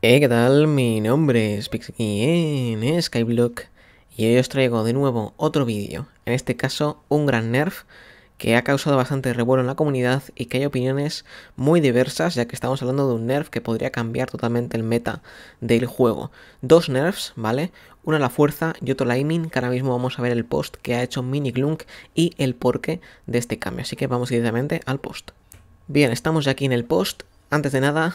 Hey, eh, ¿qué tal? Mi nombre es Pixie en Skyblock y hoy os traigo de nuevo otro vídeo, en este caso un gran nerf que ha causado bastante revuelo en la comunidad y que hay opiniones muy diversas ya que estamos hablando de un nerf que podría cambiar totalmente el meta del juego. Dos nerfs, ¿vale? Una la fuerza y otro la aiming, que ahora mismo vamos a ver el post que ha hecho Mini Glunk y el porqué de este cambio, así que vamos directamente al post. Bien, estamos ya aquí en el post. Antes de nada,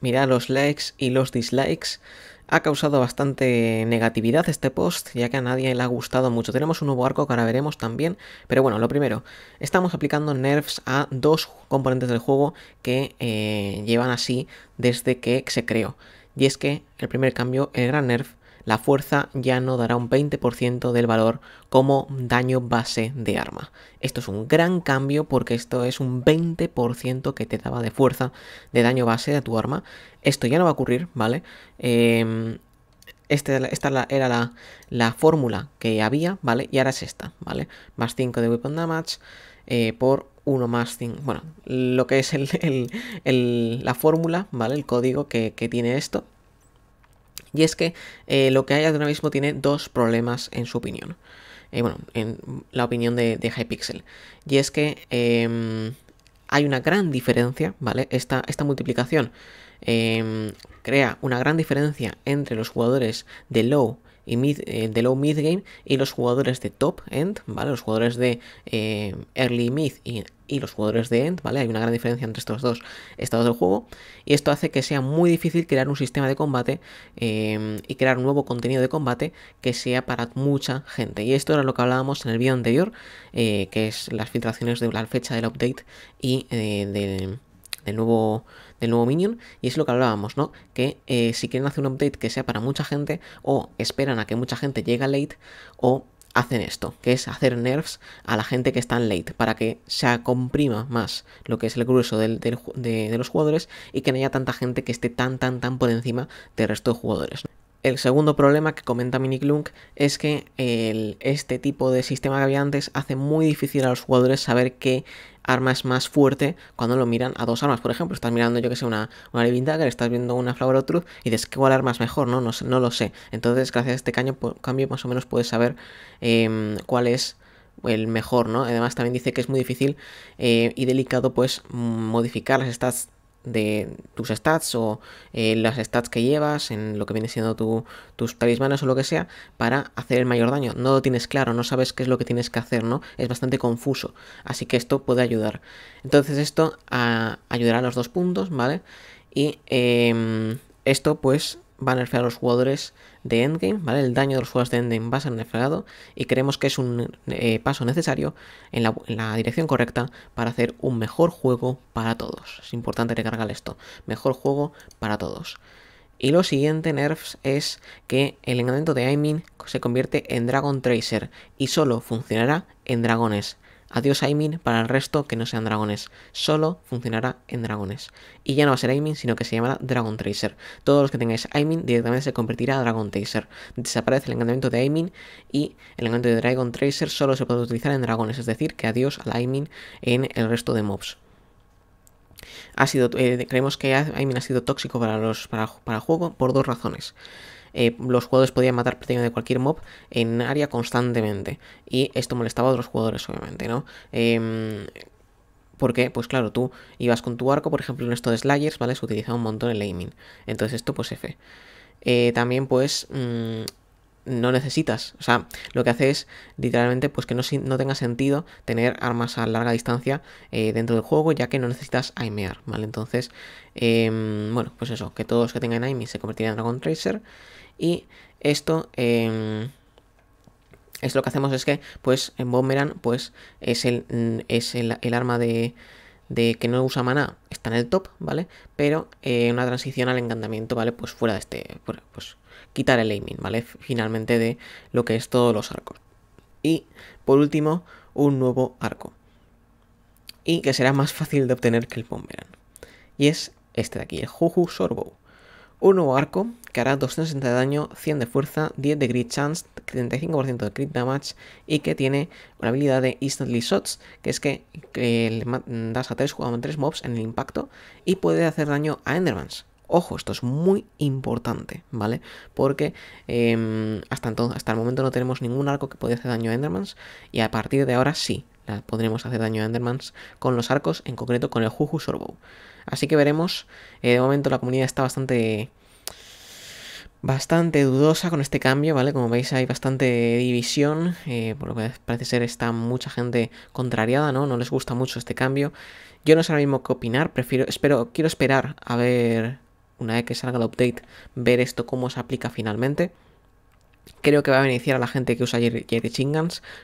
Mira los likes y los dislikes. Ha causado bastante negatividad este post, ya que a nadie le ha gustado mucho. Tenemos un nuevo arco que ahora veremos también, pero bueno, lo primero, estamos aplicando nerfs a dos componentes del juego que eh, llevan así desde que se creó. Y es que el primer cambio, el gran nerf, la fuerza ya no dará un 20% del valor como daño base de arma. Esto es un gran cambio porque esto es un 20% que te daba de fuerza de daño base de tu arma. Esto ya no va a ocurrir, ¿vale? Em, este, esta era la, la fórmula que había, ¿vale? Y ahora es esta, ¿vale? Más 5 de weapon damage eh, por 1 más 5. Bueno, lo que es la fórmula, ¿vale? El código que, que tiene esto, y es que eh, lo que hay ahora mismo tiene dos problemas en su opinión. Eh, bueno, en la opinión de, Hypixel. Y es que em, hay una gran diferencia, ¿vale? Esta, esta multiplicación em, crea una gran diferencia entre los jugadores de low y mid, eh, de low mid game y los jugadores de top end, ¿vale? Los jugadores de eh, early mid y, los jugadores de end, ¿vale? Hay una gran diferencia entre estos dos estados del juego y esto hace que sea muy difícil crear un sistema de combate eh, y crear un nuevo contenido de combate que sea para mucha gente. Y esto era lo que hablábamos en el vídeo anterior, que es las filtraciones de la fecha del update y del del nuevo, del nuevo Minion. Y es lo que hablábamos, ¿no? Que eh, si quieren hacer un update que sea para mucha gente, o esperan a que mucha gente llegue late, o hacen esto, que es hacer nerfs a la gente que está en late, para que se comprima más lo que es el grueso de, los jugadores y que no haya tanta gente que esté tan, tan, tan por encima del resto de jugadores. El segundo problema que comenta Miniclunk es que este tipo de sistema que había antes hace muy difícil a los jugadores saber qué armas es más fuerte cuando lo miran a dos armas. Por ejemplo, estás mirando, yo que sé, una, una Living Dagger, estás viendo una Flower of Truth y dices, ¿qué cuál arma es mejor? No, no, no lo sé. Entonces, gracias a este caño, cambio, más o menos puedes saber em, cuál es el mejor, ¿no? Además también dice que es muy difícil eh, y delicado pues modificar las de tus stats o eh, las stats que llevas en lo que viene siendo tu, tus talismanes o lo que sea para hacer el mayor daño. No lo tienes claro, no sabes qué es lo que tienes que hacer, ¿no? Es bastante confuso, así que esto puede ayudar. Entonces esto ah, ayudará a los dos puntos, ¿vale? Y em, esto pues va a nerfear a los jugadores de Endgame, ¿vale? El daño de los jugadores de Endgame va a ser nerfeado y creemos que es un eh, paso necesario en la, dirección correcta para hacer un mejor juego para todos. Es importante recargar esto, mejor juego para todos. Y lo siguiente, nerfs, es que el engañamiento de Aimin se convierte en Dragon Tracer y solo funcionará en dragones. Adiós Aimin para el resto que no sean dragones. Solo funcionará en dragones. Y ya no va a ser Aimin sino que se llamará Dragon Tracer. Todos los que tengáis Aimin directamente se convertirá a Dragon Tracer. Desaparece el encantamiento de aiming y el encantamiento de Dragon Tracer solo se puede utilizar en dragones. Es decir, que adiós al Aimin en el resto de mobs ha sido eh, creemos que Aimin ha sido tóxico para los para, para el juego por dos razones eh, los jugadores podían matar prácticamente cualquier mob en área constantemente. Y esto molestaba a otros jugadores, obviamente, ¿no? Em, porque, pues claro, tú ibas con tu arco, por ejemplo, en esto de Slayers, ¿vale? Se utilizaba un montón el aiming. Entonces esto, pues F. Eh, también, pues, mm, no necesitas. O sea, lo que hace es literalmente pues que no, no tenga sentido tener armas a larga distancia eh, dentro del juego, ya que no necesitas aimear, ¿vale? Entonces, em, bueno, pues eso, que todos que tengan aiming se convertirán en Dragon Tracer y esto... Em, es lo que hacemos es que, pues, en Bomberan pues, es el, mm, es el, arma de, de, que no usa maná, está en el top, ¿vale? Pero eh, una transición al encantamiento, ¿vale? Pues fuera de este, pues, quitar el aiming, ¿vale? Finalmente de lo que es todos los arcos. Y, por último, un nuevo arco. Y que será más fácil de obtener que el Bomberan Y es este de aquí, el Juju Sorbo. Un nuevo arco que hará 260 de daño, 100 de fuerza, 10 de crit chance, 35% de crit damage y que tiene una habilidad de instantly shots, que es que, le das a 3 jugadores 3 mobs en el impacto y puede hacer daño a endermans. Ojo, esto es muy importante, ¿vale? Porque em, hasta, hasta el momento no tenemos ningún arco que pueda hacer daño a Endermans y a partir de ahora sí, podremos hacer daño a Endermans con los arcos, en concreto con el Juju Sorbow. Así que veremos, eh, de momento la comunidad está bastante bastante dudosa con este cambio, ¿vale? Como veis hay bastante división, eh, por lo que parece ser está mucha gente contrariada, ¿no? No les gusta mucho este cambio. Yo no sé ahora mismo qué opinar, prefiero, espero, quiero esperar a ver, una vez que salga el update, ver esto cómo se aplica finalmente. Creo que va a beneficiar a la gente que usa Jerry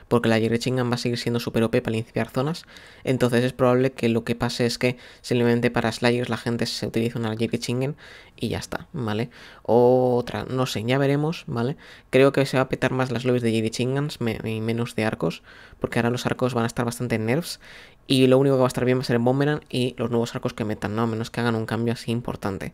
porque la Jerry va a seguir siendo super OP para limpiar zonas. Entonces es probable que lo que pase es que simplemente para Slayers la gente se utiliza una Jerry Chingan y ya está, ¿vale? otra, no sé, ya veremos, ¿vale? Creo que se va a petar más las lobbies de Jerry Chingans y menos de arcos, porque ahora los arcos van a estar bastante en nerfs. Y lo único que va a estar bien va a ser El Bomberan y los nuevos arcos que metan, ¿no? A menos que hagan un cambio así importante.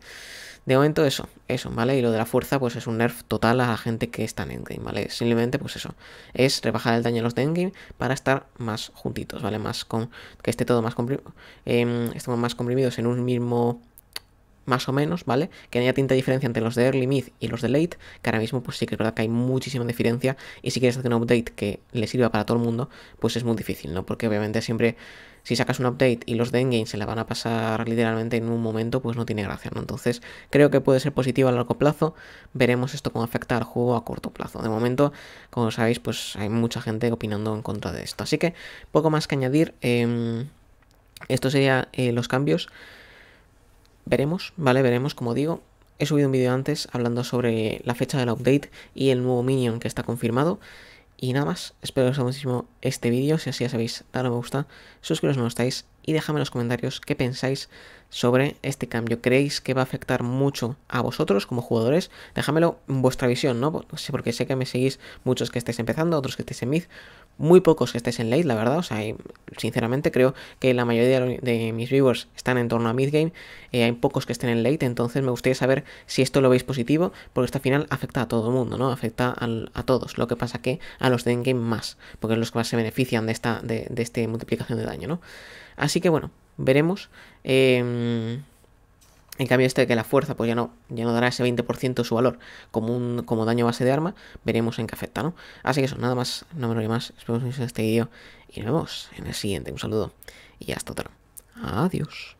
De momento eso, eso, ¿vale? Y lo de la fuerza, pues es un nerf total a la gente que está en endgame, ¿vale? Simplemente, pues eso, es rebajar el daño a los de endgame para estar más juntitos, ¿vale? Más con, que esté todo más comprimido, em, más comprimidos en un mismo más o menos, ¿vale? Que no haya tinta diferencia entre los de early, mid y los de late, que ahora mismo pues sí que es verdad que hay muchísima diferencia y si quieres hacer un update que le sirva para todo el mundo, pues es muy difícil, ¿no? Porque obviamente siempre si sacas un update y los de se la van a pasar literalmente en un momento, pues no tiene gracia, ¿no? Entonces creo que puede ser positivo a largo plazo, veremos esto cómo afecta al juego a corto plazo. De momento, como sabéis, pues hay mucha gente opinando en contra de esto. Así que poco más que añadir, em, eh, esto serían los cambios. Veremos, ¿vale? Veremos, como digo. He subido un vídeo antes hablando sobre la fecha del update y el nuevo minion que está confirmado. Y nada más, espero que os haya gustado muchísimo este vídeo, si así ya sabéis, dadle a me gusta, suscribiros si no estáis y déjame en los comentarios qué pensáis sobre este cambio. ¿Creéis que va a afectar mucho a vosotros como jugadores? Déjamelo en vuestra visión, ¿no? Porque sé que me seguís muchos que estáis empezando, otros que estáis en mid, muy pocos que estáis en late, la verdad. O sea, sinceramente creo que la mayoría de mis viewers están en torno a mid game, eh, hay pocos que estén en late, entonces me gustaría saber si esto lo veis positivo, porque esta final afecta a todo el mundo, ¿no? Afecta a todos, lo que pasa que a los de endgame más, porque son los que más se benefician de esta, de, de esta multiplicación de daño, ¿no? Así que bueno, veremos. Em, en cambio este de que la fuerza pues ya no, ya no dará ese 20% de su valor como, un, como daño base de arma, veremos en qué afecta, ¿no? Así que eso, nada más, no me lo más, espero que os haya este vídeo y nos vemos en el siguiente, un saludo y hasta otra. Adiós.